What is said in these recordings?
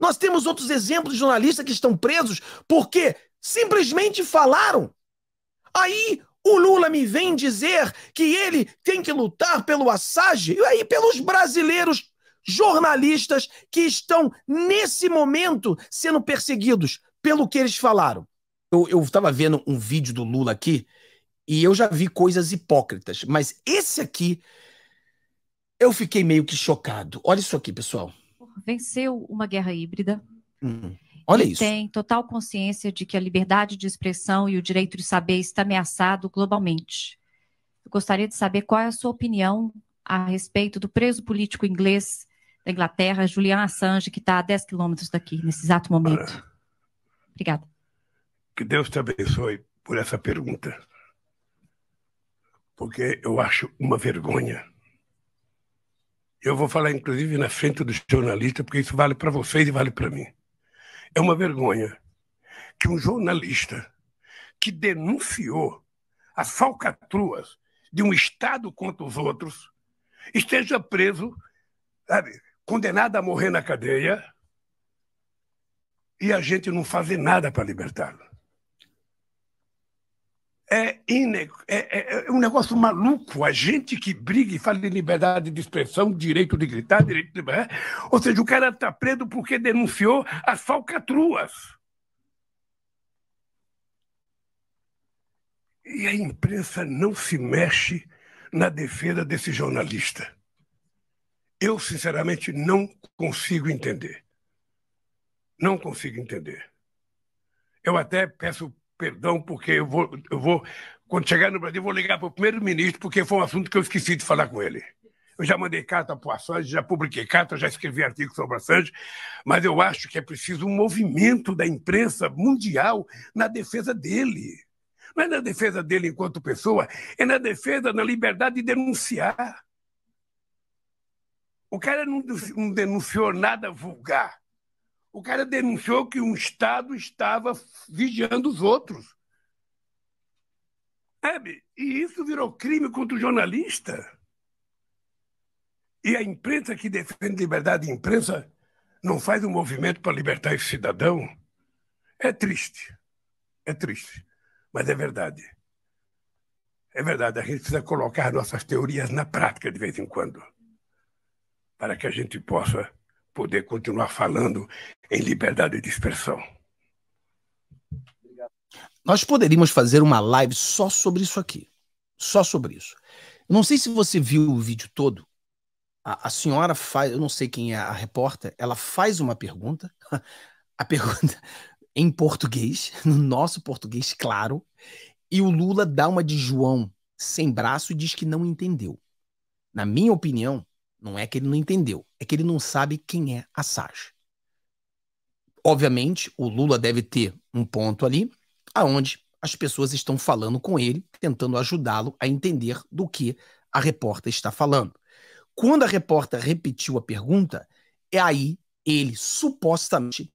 Nós temos outros exemplos de jornalistas que estão presos porque simplesmente falaram. Aí o Lula me vem dizer que ele tem que lutar pelo Assange e aí pelos brasileiros jornalistas que estão nesse momento sendo perseguidos pelo que eles falaram. Eu estava vendo um vídeo do Lula aqui e eu já vi coisas hipócritas, mas esse aqui eu fiquei meio que chocado. Olha isso aqui, pessoal venceu uma guerra híbrida. Hum. Olha isso. Tem total consciência de que a liberdade de expressão e o direito de saber está ameaçado globalmente. Eu gostaria de saber qual é a sua opinião a respeito do preso político inglês da Inglaterra, Julian Assange, que está a 10 quilômetros daqui, nesse exato momento. Obrigada. Que Deus te abençoe por essa pergunta, porque eu acho uma vergonha eu vou falar, inclusive, na frente dos jornalistas, porque isso vale para vocês e vale para mim. É uma vergonha que um jornalista que denunciou as falcatruas de um Estado contra os outros esteja preso, sabe, condenado a morrer na cadeia, e a gente não fazer nada para libertá-lo. É é, é, é, é, um negócio maluco. A gente que briga e fala em liberdade de expressão, direito de gritar, direito de. Ou seja, o cara está preso porque denunciou as falcatruas. E a imprensa não se mexe na defesa desse jornalista. Eu, sinceramente, não consigo entender. Não consigo entender. Eu até peço perdão, porque eu vou, eu vou quando chegar no Brasil, vou ligar para o primeiro-ministro, porque foi um assunto que eu esqueci de falar com ele. Eu já mandei carta para o Assange, já publiquei carta, já escrevi artigo sobre Assange, mas eu acho que é preciso um movimento da imprensa mundial na defesa dele. Não é na defesa dele enquanto pessoa, é na defesa da liberdade de denunciar. O cara não denunciou nada vulgar. O cara denunciou que um Estado estava vigiando os outros. Sabe? E isso virou crime contra o jornalista. E a imprensa que defende liberdade de imprensa não faz um movimento para libertar esse cidadão. É triste. É triste. Mas é verdade. É verdade. A gente precisa colocar nossas teorias na prática de vez em quando. Para que a gente possa poder continuar falando em liberdade de expressão. Nós poderíamos fazer uma live só sobre isso aqui. Só sobre isso. não sei se você viu o vídeo todo. A, a senhora faz, eu não sei quem é a repórter, ela faz uma pergunta, a pergunta em português, no nosso português, claro, e o Lula dá uma de João sem braço e diz que não entendeu. Na minha opinião, não é que ele não entendeu, é que ele não sabe quem é a Sage. Obviamente, o Lula deve ter um ponto ali aonde as pessoas estão falando com ele, tentando ajudá-lo a entender do que a repórter está falando. Quando a repórter repetiu a pergunta, é aí ele supostamente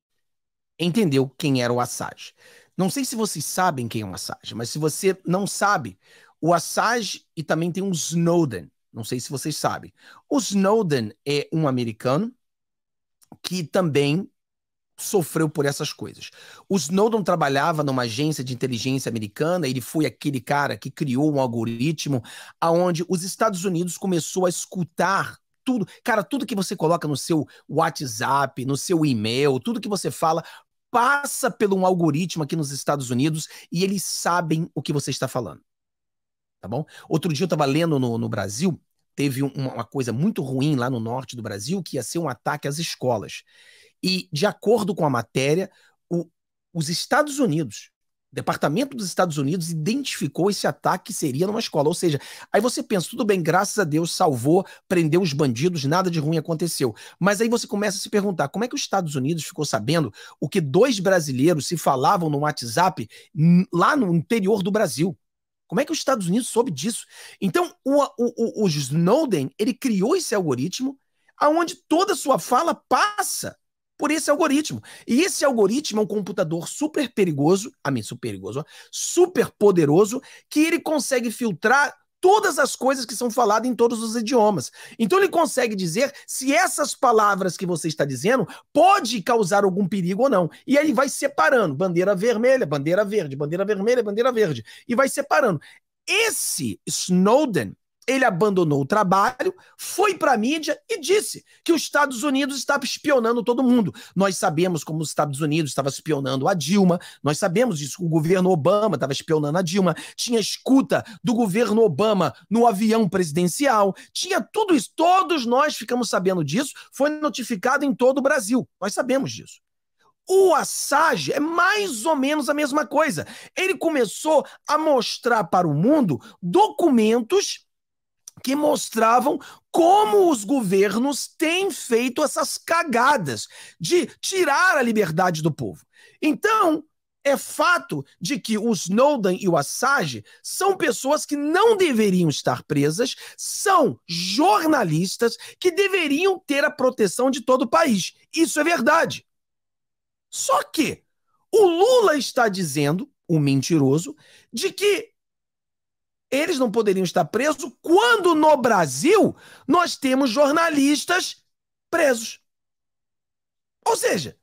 entendeu quem era o Assange. Não sei se vocês sabem quem é o Assange, mas se você não sabe, o Assange e também tem um Snowden. Não sei se vocês sabem. O Snowden é um americano que também sofreu por essas coisas. O Snowden trabalhava numa agência de inteligência americana, ele foi aquele cara que criou um algoritmo aonde os Estados Unidos começou a escutar tudo, cara, tudo que você coloca no seu WhatsApp, no seu e-mail, tudo que você fala passa por um algoritmo aqui nos Estados Unidos e eles sabem o que você está falando tá bom? Outro dia eu estava lendo no, no Brasil, teve uma, uma coisa muito ruim lá no norte do Brasil, que ia ser um ataque às escolas. E, de acordo com a matéria, o, os Estados Unidos, o Departamento dos Estados Unidos, identificou esse ataque que seria numa escola. Ou seja, aí você pensa, tudo bem, graças a Deus salvou, prendeu os bandidos, nada de ruim aconteceu. Mas aí você começa a se perguntar, como é que os Estados Unidos ficou sabendo o que dois brasileiros se falavam no WhatsApp lá no interior do Brasil? Como é que os Estados Unidos soube disso? Então, o, o, o, o Snowden, ele criou esse algoritmo aonde toda sua fala passa por esse algoritmo. E esse algoritmo é um computador super perigoso, a mim, super perigoso, ó, super poderoso, que ele consegue filtrar todas as coisas que são faladas em todos os idiomas. Então ele consegue dizer se essas palavras que você está dizendo pode causar algum perigo ou não. E aí ele vai separando bandeira vermelha, bandeira verde, bandeira vermelha, bandeira verde e vai separando. Esse Snowden ele abandonou o trabalho, foi para a mídia e disse que os Estados Unidos estava espionando todo mundo. Nós sabemos como os Estados Unidos estava espionando a Dilma, nós sabemos disso. O governo Obama estava espionando a Dilma, tinha escuta do governo Obama no avião presidencial, tinha tudo isso. Todos nós ficamos sabendo disso, foi notificado em todo o Brasil. Nós sabemos disso. O Assange é mais ou menos a mesma coisa. Ele começou a mostrar para o mundo documentos que mostravam como os governos têm feito essas cagadas de tirar a liberdade do povo. Então, é fato de que o Snowden e o Assange são pessoas que não deveriam estar presas, são jornalistas que deveriam ter a proteção de todo o país. Isso é verdade. Só que o Lula está dizendo, o mentiroso, de que eles não poderiam estar presos quando no Brasil nós temos jornalistas presos. Ou seja,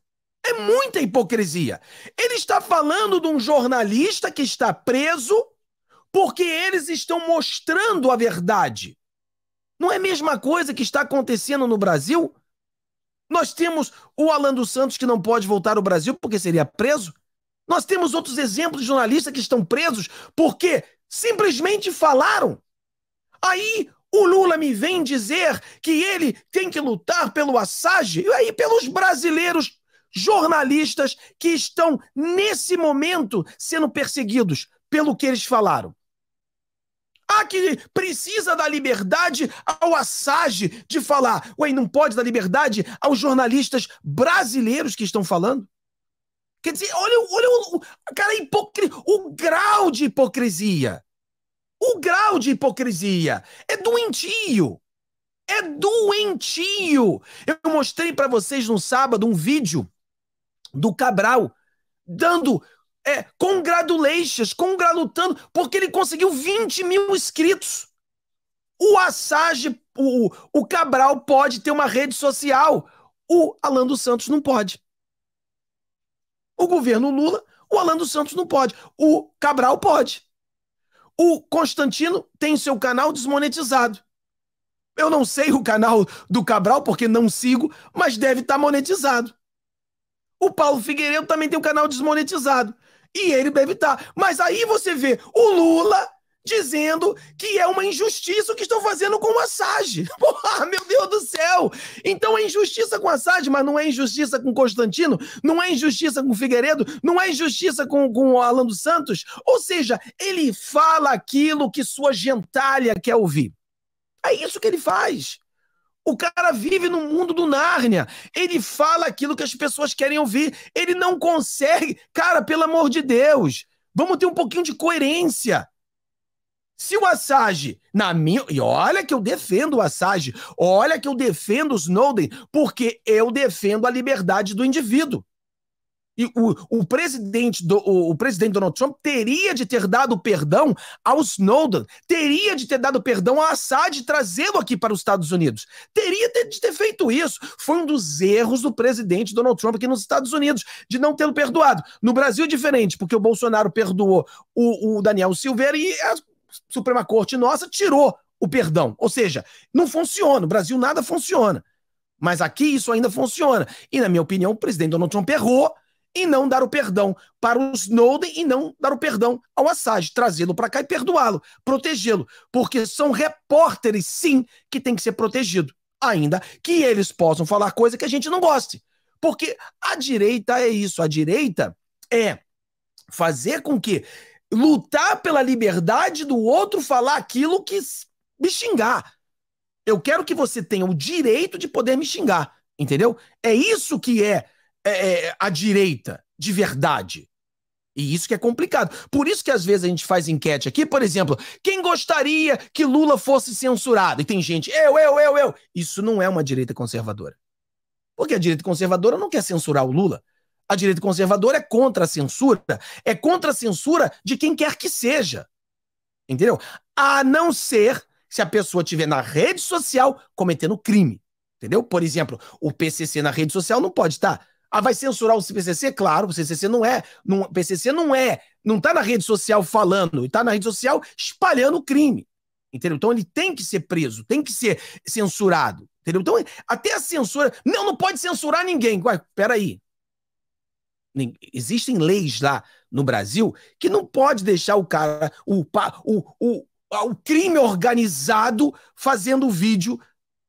é muita hipocrisia. Ele está falando de um jornalista que está preso porque eles estão mostrando a verdade. Não é a mesma coisa que está acontecendo no Brasil? Nós temos o Alan dos Santos que não pode voltar ao Brasil porque seria preso. Nós temos outros exemplos de jornalistas que estão presos porque Simplesmente falaram. Aí o Lula me vem dizer que ele tem que lutar pelo Assange e aí pelos brasileiros jornalistas que estão nesse momento sendo perseguidos pelo que eles falaram. Ah, que precisa da liberdade ao Assange de falar. Ué, não pode dar liberdade aos jornalistas brasileiros que estão falando? Quer dizer, olha, olha o, cara, é hipocri... o grau de hipocrisia. O grau de hipocrisia é doentio. É doentio. Eu mostrei para vocês no sábado um vídeo do Cabral dando é, congratulations, congratulando, porque ele conseguiu 20 mil inscritos. O Assage, o, o Cabral pode ter uma rede social. O Alan dos Santos não pode. O governo Lula, o Alan dos Santos não pode. O Cabral pode. O Constantino tem seu canal desmonetizado. Eu não sei o canal do Cabral, porque não sigo, mas deve estar tá monetizado. O Paulo Figueiredo também tem um canal desmonetizado. E ele deve estar. Tá. Mas aí você vê o Lula dizendo que é uma injustiça o que estão fazendo com o Assad. Porra, meu Deus do céu! Então é injustiça com o Assad, mas não é injustiça com Constantino, não é injustiça com o Figueiredo, não é injustiça com, com o Alan dos Santos. Ou seja, ele fala aquilo que sua gentalha quer ouvir. É isso que ele faz. O cara vive no mundo do Nárnia. Ele fala aquilo que as pessoas querem ouvir. Ele não consegue. Cara, pelo amor de Deus, vamos ter um pouquinho de coerência. Se o Assange na minha. E olha que eu defendo o Assange, olha que eu defendo o Snowden, porque eu defendo a liberdade do indivíduo. E o, o, presidente do, o, o, presidente Donald Trump teria de ter dado perdão ao Snowden, teria de ter dado perdão ao Assad trazê-lo aqui para os Estados Unidos. Teria de ter feito isso. Foi um dos erros do presidente Donald Trump aqui nos Estados Unidos, de não tê-lo perdoado. No Brasil é diferente, porque o Bolsonaro perdoou o, o Daniel Silveira e Suprema Corte nossa tirou o perdão. Ou seja, não funciona. No Brasil nada funciona. Mas aqui isso ainda funciona. E, na minha opinião, o presidente Donald Trump errou em não dar o perdão para o Snowden e não dar o perdão ao Assad, trazê-lo para cá e perdoá-lo, protegê-lo, porque são repórteres, sim, que tem que ser protegido, ainda que eles possam falar coisa que a gente não goste. Porque a direita é isso, a direita é fazer com que lutar pela liberdade do outro falar aquilo que me xingar. Eu quero que você tenha o direito de poder me xingar, entendeu? É isso que é, é, é a direita de verdade. E isso que é complicado. Por isso que às vezes a gente faz enquete aqui, por exemplo, quem gostaria que Lula fosse censurado? E tem gente, eu, eu, eu, eu. Isso não é uma direita conservadora. Porque a direita conservadora não quer censurar o Lula. A direita conservadora é contra a censura, é contra a censura de quem quer que seja. Entendeu? A não ser se a pessoa estiver na rede social cometendo crime. Entendeu? Por exemplo, o PCC na rede social não pode estar. Tá? Ah, vai censurar o PCC? Claro, o PCC não é. o PCC não é. Não está é, na rede social falando, está na rede social espalhando o crime. Entendeu? Então ele tem que ser preso, tem que ser censurado. Entendeu? Então, até a censura. Não, não pode censurar ninguém. Ué, peraí. Existem leis lá no Brasil que não pode deixar o cara, o, o, o, o crime organizado fazendo vídeo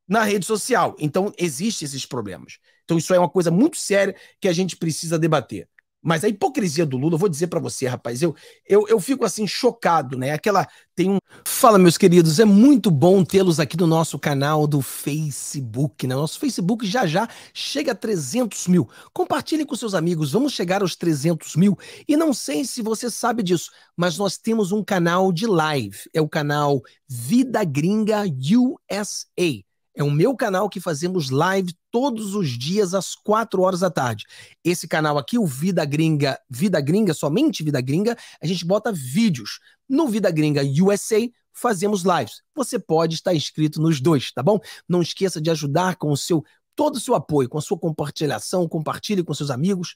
na rede social. Então, existem esses problemas. Então, isso é uma coisa muito séria que a gente precisa debater. Mas a hipocrisia do Lula, eu vou dizer para você, rapaz, eu, eu, eu fico assim chocado, né? Aquela tem um. Fala, meus queridos, é muito bom tê-los aqui no nosso canal do Facebook, né? Nosso Facebook já já chega a 300 mil. Compartilhe com seus amigos, vamos chegar aos 300 mil. E não sei se você sabe disso, mas nós temos um canal de live, é o canal Vida Gringa USA. É o meu canal que fazemos live todos os dias às 4 horas da tarde. Esse canal aqui, o Vida Gringa, Vida Gringa, somente Vida Gringa, a gente bota vídeos. No Vida Gringa USA, fazemos lives. Você pode estar inscrito nos dois, tá bom? Não esqueça de ajudar com o seu todo o seu apoio, com a sua compartilhação, compartilhe com seus amigos.